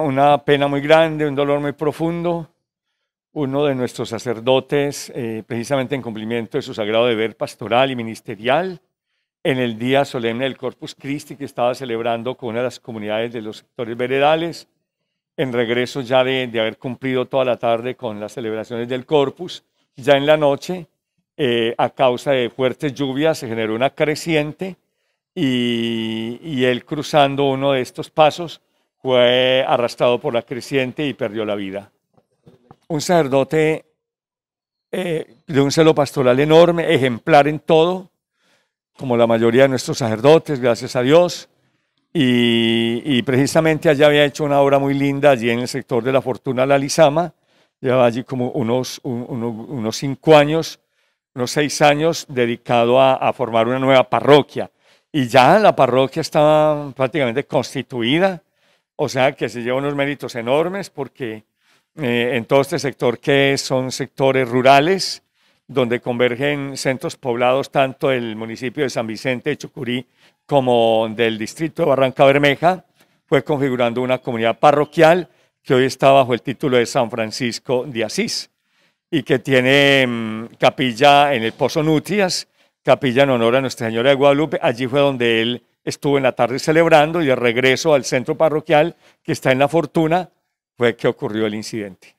una pena muy grande, un dolor muy profundo. Uno de nuestros sacerdotes, eh, precisamente en cumplimiento de su sagrado deber pastoral y ministerial, en el día solemne del Corpus Christi que estaba celebrando con una de las comunidades de los sectores veredales, en regreso ya de, haber cumplido toda la tarde con las celebraciones del Corpus, ya en la noche, eh, a causa de fuertes lluvias, se generó una creciente y él cruzando uno de estos pasos, fue arrastrado por la creciente y perdió la vida. Un sacerdote eh, de un celo pastoral enorme, ejemplar en todo, como la mayoría de nuestros sacerdotes, gracias a Dios. Y, precisamente allá había hecho una obra muy linda, allí en el sector de la fortuna La Lizama. Llevaba allí como unos, unos cinco años, unos seis años, dedicado a, a formar una nueva parroquia. Y ya la parroquia estaba prácticamente constituida o sea que se lleva unos méritos enormes porque eh, en todo este sector que son sectores rurales, donde convergen centros poblados tanto del municipio de San Vicente de Chucurí como del distrito de Barranca Bermeja, fue configurando una comunidad parroquial que hoy está bajo el título de San Francisco de Asís y que tiene mm, capilla en el Pozo Nutrias, capilla en honor a Nuestra Señora de Guadalupe. Allí fue donde él estuve en la tarde celebrando y de regreso al centro parroquial que está en La Fortuna fue que ocurrió el incidente.